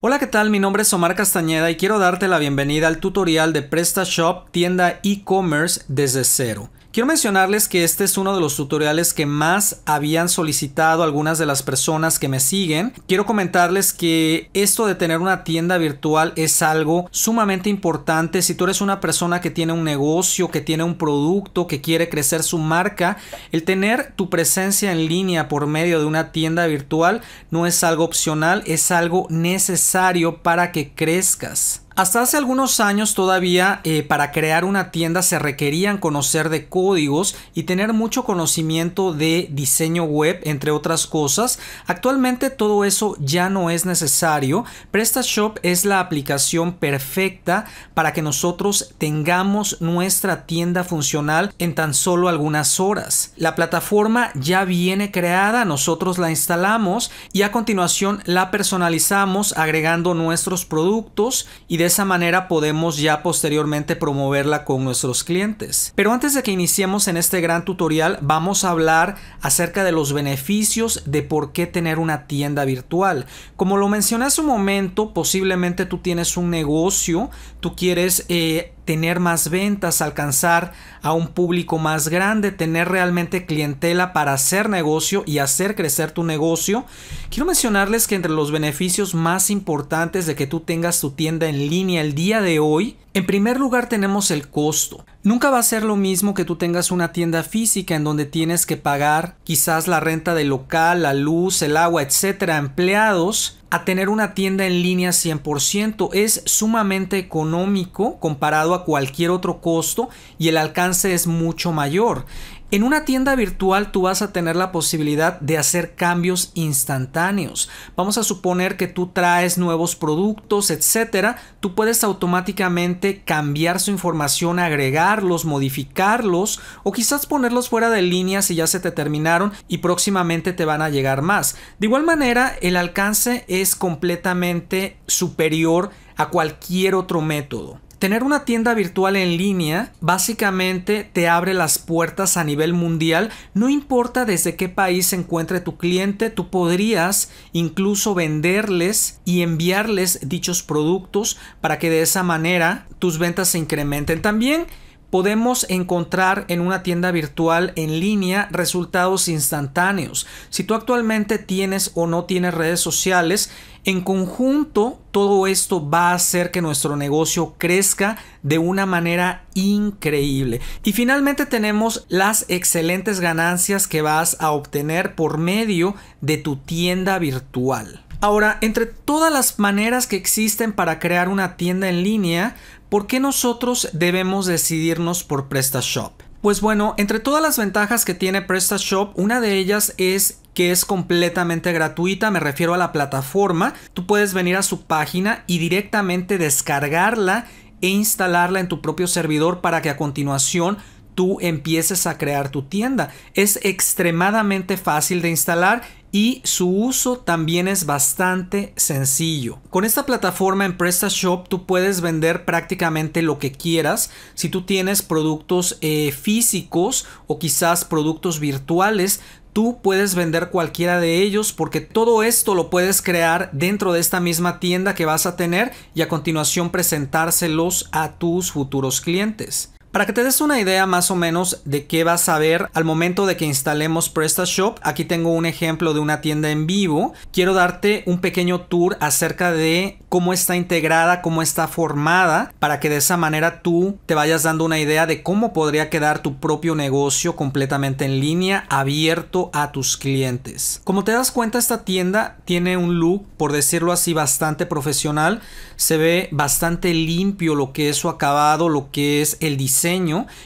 Hola, ¿qué tal? Mi nombre es Omar Castañeda y quiero darte la bienvenida al tutorial de PrestaShop tienda e-commerce desde cero. Quiero mencionarles que este es uno de los tutoriales que más habían solicitado algunas de las personas que me siguen. Quiero comentarles que esto de tener una tienda virtual es algo sumamente importante. Si tú eres una persona que tiene un negocio, que tiene un producto, que quiere crecer su marca, el tener tu presencia en línea por medio de una tienda virtual no es algo opcional, es algo necesario para que crezcas. Hasta hace algunos años todavía eh, para crear una tienda se requerían conocer de códigos y tener mucho conocimiento de diseño web, entre otras cosas. Actualmente todo eso ya no es necesario. PrestaShop es la aplicación perfecta para que nosotros tengamos nuestra tienda funcional en tan solo algunas horas. La plataforma ya viene creada, nosotros la instalamos y a continuación la personalizamos agregando nuestros productos y de esa manera podemos ya posteriormente promoverla con nuestros clientes. Pero antes de que iniciemos en este gran tutorial, vamos a hablar acerca de los beneficios de por qué tener una tienda virtual. Como lo mencioné hace un momento, posiblemente tú tienes un negocio, tú quieres... Eh, tener más ventas, alcanzar a un público más grande, tener realmente clientela para hacer negocio y hacer crecer tu negocio. Quiero mencionarles que entre los beneficios más importantes de que tú tengas tu tienda en línea el día de hoy, en primer lugar tenemos el costo. Nunca va a ser lo mismo que tú tengas una tienda física en donde tienes que pagar quizás la renta del local, la luz, el agua, etcétera, empleados a tener una tienda en línea 100%. Es sumamente económico comparado a cualquier otro costo y el alcance es mucho mayor. En una tienda virtual tú vas a tener la posibilidad de hacer cambios instantáneos. Vamos a suponer que tú traes nuevos productos, etcétera. Tú puedes automáticamente cambiar su información, agregarlos, modificarlos o quizás ponerlos fuera de línea si ya se te terminaron y próximamente te van a llegar más. De igual manera, el alcance es completamente superior a cualquier otro método. Tener una tienda virtual en línea básicamente te abre las puertas a nivel mundial, no importa desde qué país se encuentre tu cliente, tú podrías incluso venderles y enviarles dichos productos para que de esa manera tus ventas se incrementen. También podemos encontrar en una tienda virtual en línea resultados instantáneos. Si tú actualmente tienes o no tienes redes sociales, en conjunto, todo esto va a hacer que nuestro negocio crezca de una manera increíble. Y finalmente tenemos las excelentes ganancias que vas a obtener por medio de tu tienda virtual. Ahora, entre todas las maneras que existen para crear una tienda en línea, ¿por qué nosotros debemos decidirnos por PrestaShop? Pues bueno, entre todas las ventajas que tiene PrestaShop, una de ellas es que es completamente gratuita, me refiero a la plataforma. Tú puedes venir a su página y directamente descargarla e instalarla en tu propio servidor para que a continuación tú empieces a crear tu tienda. Es extremadamente fácil de instalar y su uso también es bastante sencillo. Con esta plataforma en PrestaShop tú puedes vender prácticamente lo que quieras. Si tú tienes productos eh, físicos o quizás productos virtuales, tú puedes vender cualquiera de ellos porque todo esto lo puedes crear dentro de esta misma tienda que vas a tener y a continuación presentárselos a tus futuros clientes. Para que te des una idea más o menos de qué vas a ver al momento de que instalemos PrestaShop, aquí tengo un ejemplo de una tienda en vivo. Quiero darte un pequeño tour acerca de cómo está integrada, cómo está formada, para que de esa manera tú te vayas dando una idea de cómo podría quedar tu propio negocio completamente en línea, abierto a tus clientes. Como te das cuenta, esta tienda tiene un look, por decirlo así, bastante profesional. Se ve bastante limpio lo que es su acabado, lo que es el diseño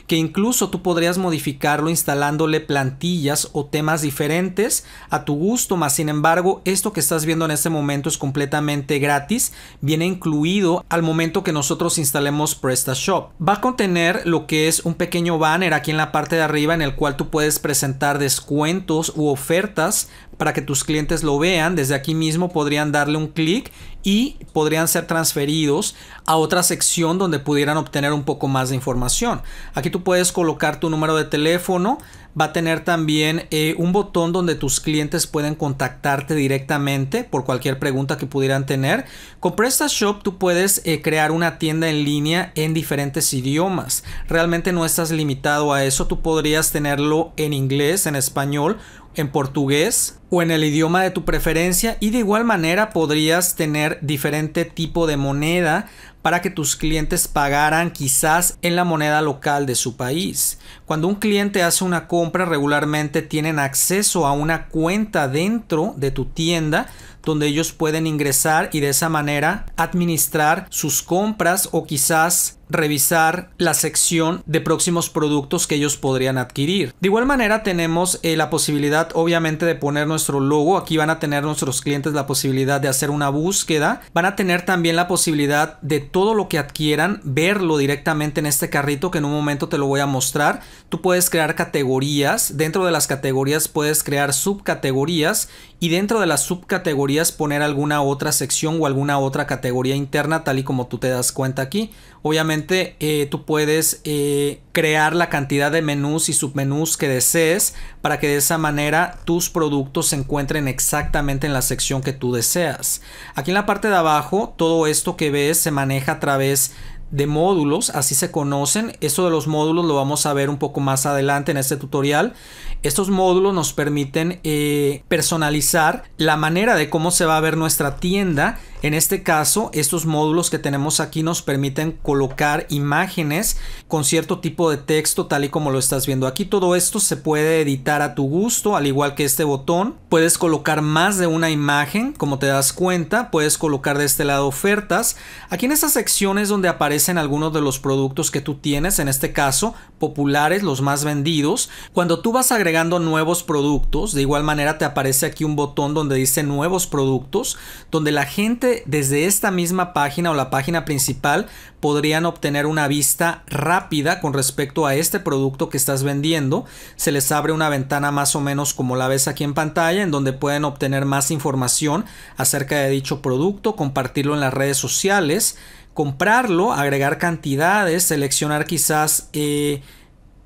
que incluso tú podrías modificarlo instalándole plantillas o temas diferentes a tu gusto, más sin embargo esto que estás viendo en este momento es completamente gratis, viene incluido al momento que nosotros instalemos PrestaShop. Va a contener lo que es un pequeño banner aquí en la parte de arriba en el cual tú puedes presentar descuentos u ofertas para que tus clientes lo vean. Desde aquí mismo podrían darle un clic y podrían ser transferidos a otra sección donde pudieran obtener un poco más de información. Aquí tú puedes colocar tu número de teléfono, va a tener también eh, un botón donde tus clientes pueden contactarte directamente por cualquier pregunta que pudieran tener. Con PrestaShop tú puedes eh, crear una tienda en línea en diferentes idiomas. Realmente no estás limitado a eso, tú podrías tenerlo en inglés, en español en portugués o en el idioma de tu preferencia y de igual manera podrías tener diferente tipo de moneda para que tus clientes pagaran quizás en la moneda local de su país. Cuando un cliente hace una compra regularmente tienen acceso a una cuenta dentro de tu tienda donde ellos pueden ingresar y de esa manera administrar sus compras o quizás revisar la sección de próximos productos que ellos podrían adquirir. De igual manera tenemos eh, la posibilidad obviamente de poner nuestro logo. Aquí van a tener nuestros clientes la posibilidad de hacer una búsqueda. Van a tener también la posibilidad de todo lo que adquieran verlo directamente en este carrito que en un momento te lo voy a mostrar. Tú puedes crear categorías. Dentro de las categorías puedes crear subcategorías y dentro de las subcategorías poner alguna otra sección o alguna otra categoría interna tal y como tú te das cuenta aquí. Obviamente eh, tú puedes eh, crear la cantidad de menús y submenús que desees para que de esa manera tus productos se encuentren exactamente en la sección que tú deseas. Aquí en la parte de abajo todo esto que ves se maneja a través de módulos, así se conocen. eso de los módulos lo vamos a ver un poco más adelante en este tutorial. Estos módulos nos permiten eh, personalizar la manera de cómo se va a ver nuestra tienda. En este caso, estos módulos que tenemos aquí nos permiten colocar imágenes con cierto tipo de texto tal y como lo estás viendo aquí. Todo esto se puede editar a tu gusto, al igual que este botón. Puedes colocar más de una imagen, como te das cuenta. Puedes colocar de este lado ofertas. Aquí en estas secciones donde aparecen algunos de los productos que tú tienes, en este caso populares, los más vendidos. Cuando tú vas a agregar nuevos productos. De igual manera te aparece aquí un botón donde dice nuevos productos, donde la gente desde esta misma página o la página principal podrían obtener una vista rápida con respecto a este producto que estás vendiendo. Se les abre una ventana más o menos como la ves aquí en pantalla, en donde pueden obtener más información acerca de dicho producto, compartirlo en las redes sociales, comprarlo, agregar cantidades, seleccionar quizás... Eh,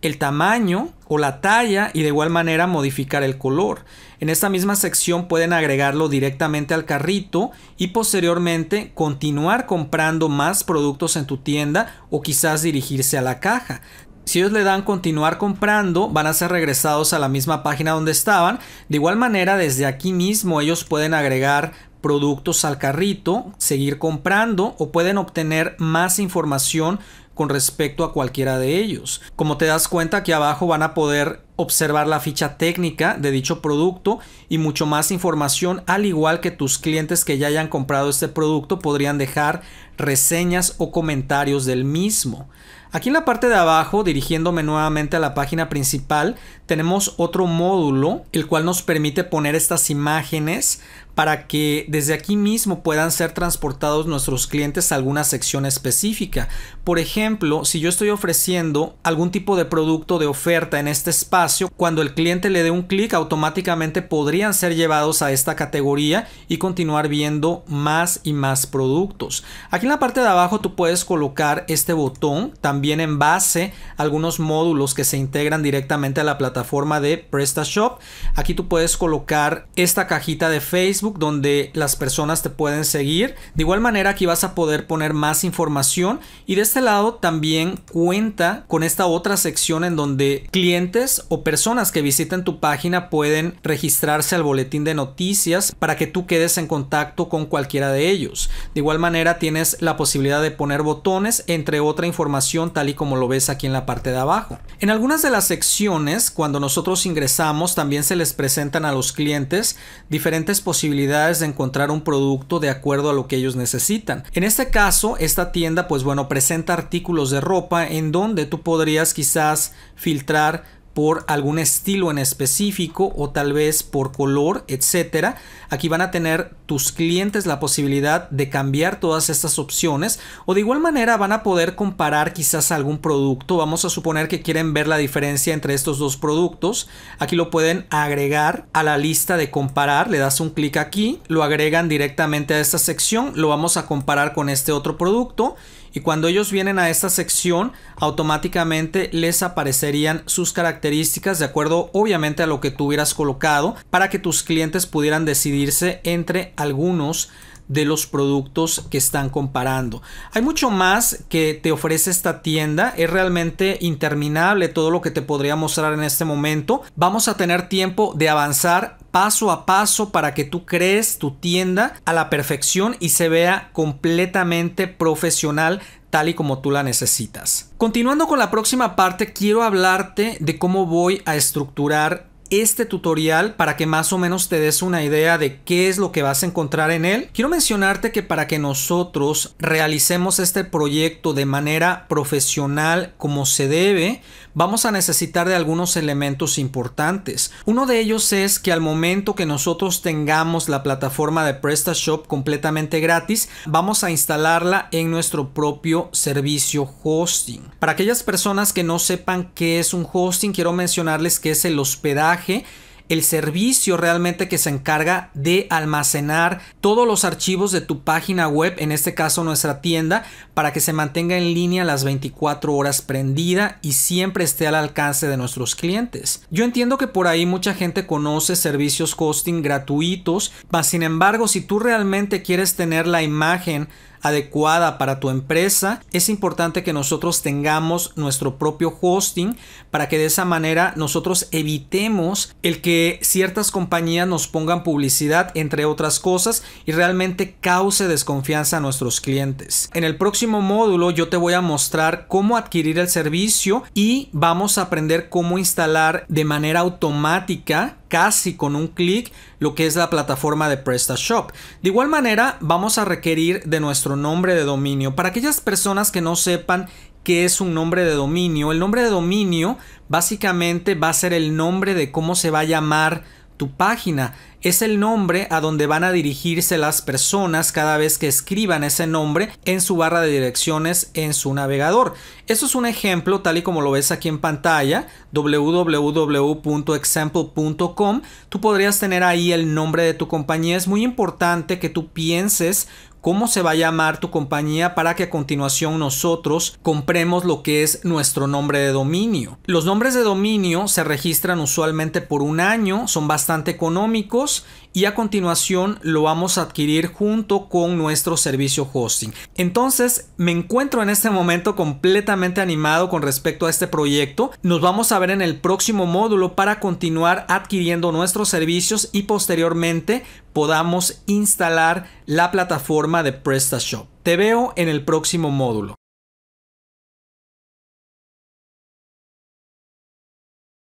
el tamaño o la talla y de igual manera modificar el color. En esta misma sección pueden agregarlo directamente al carrito y posteriormente continuar comprando más productos en tu tienda o quizás dirigirse a la caja. Si ellos le dan continuar comprando, van a ser regresados a la misma página donde estaban. De igual manera, desde aquí mismo ellos pueden agregar productos al carrito, seguir comprando o pueden obtener más información con respecto a cualquiera de ellos. Como te das cuenta aquí abajo van a poder observar la ficha técnica de dicho producto y mucho más información, al igual que tus clientes que ya hayan comprado este producto podrían dejar reseñas o comentarios del mismo. Aquí en la parte de abajo, dirigiéndome nuevamente a la página principal, tenemos otro módulo, el cual nos permite poner estas imágenes para que desde aquí mismo puedan ser transportados nuestros clientes a alguna sección específica. Por ejemplo, si yo estoy ofreciendo algún tipo de producto de oferta en este espacio, cuando el cliente le dé un clic automáticamente podrían ser llevados a esta categoría y continuar viendo más y más productos. Aquí en la parte de abajo tú puedes colocar este botón también en base a algunos módulos que se integran directamente a la plataforma de PrestaShop. Aquí tú puedes colocar esta cajita de Facebook donde las personas te pueden seguir. De igual manera aquí vas a poder poner más información y de este lado también cuenta con esta otra sección en donde clientes o personas que visiten tu página pueden registrarse al boletín de noticias para que tú quedes en contacto con cualquiera de ellos. De igual manera tienes la posibilidad de poner botones entre otra información tal y como lo ves aquí en la parte de abajo. En algunas de las secciones cuando nosotros ingresamos también se les presentan a los clientes diferentes posibilidades de encontrar un producto de acuerdo a lo que ellos necesitan. En este caso esta tienda pues bueno presenta artículos de ropa en donde tú podrías quizás filtrar por algún estilo en específico o tal vez por color, etcétera. Aquí van a tener tus clientes la posibilidad de cambiar todas estas opciones o de igual manera van a poder comparar quizás algún producto. Vamos a suponer que quieren ver la diferencia entre estos dos productos. Aquí lo pueden agregar a la lista de comparar, le das un clic aquí, lo agregan directamente a esta sección, lo vamos a comparar con este otro producto y cuando ellos vienen a esta sección automáticamente les aparecerían sus características de acuerdo obviamente a lo que tú hubieras colocado para que tus clientes pudieran decidirse entre algunos de los productos que están comparando. Hay mucho más que te ofrece esta tienda. Es realmente interminable todo lo que te podría mostrar en este momento. Vamos a tener tiempo de avanzar paso a paso para que tú crees tu tienda a la perfección y se vea completamente profesional tal y como tú la necesitas. Continuando con la próxima parte, quiero hablarte de cómo voy a estructurar este tutorial para que más o menos te des una idea de qué es lo que vas a encontrar en él. Quiero mencionarte que para que nosotros realicemos este proyecto de manera profesional como se debe, vamos a necesitar de algunos elementos importantes. Uno de ellos es que al momento que nosotros tengamos la plataforma de PrestaShop completamente gratis, vamos a instalarla en nuestro propio servicio hosting. Para aquellas personas que no sepan qué es un hosting, quiero mencionarles que es el hospedaje el servicio realmente que se encarga de almacenar todos los archivos de tu página web, en este caso nuestra tienda, para que se mantenga en línea las 24 horas prendida y siempre esté al alcance de nuestros clientes. Yo entiendo que por ahí mucha gente conoce servicios hosting gratuitos, mas sin embargo, si tú realmente quieres tener la imagen adecuada para tu empresa, es importante que nosotros tengamos nuestro propio hosting para que de esa manera nosotros evitemos el que ciertas compañías nos pongan publicidad, entre otras cosas, y realmente cause desconfianza a nuestros clientes. En el próximo módulo yo te voy a mostrar cómo adquirir el servicio y vamos a aprender cómo instalar de manera automática casi con un clic lo que es la plataforma de PrestaShop. De igual manera, vamos a requerir de nuestro nombre de dominio. Para aquellas personas que no sepan qué es un nombre de dominio, el nombre de dominio básicamente va a ser el nombre de cómo se va a llamar tu página es el nombre a donde van a dirigirse las personas cada vez que escriban ese nombre en su barra de direcciones en su navegador. eso es un ejemplo tal y como lo ves aquí en pantalla, www.example.com. Tú podrías tener ahí el nombre de tu compañía. Es muy importante que tú pienses cómo se va a llamar tu compañía para que a continuación nosotros compremos lo que es nuestro nombre de dominio. Los nombres de dominio se registran usualmente por un año, son bastante económicos y a continuación lo vamos a adquirir junto con nuestro servicio hosting. Entonces me encuentro en este momento completamente animado con respecto a este proyecto. Nos vamos a ver en el próximo módulo para continuar adquiriendo nuestros servicios y posteriormente podamos instalar la plataforma de PrestaShop. Te veo en el próximo módulo.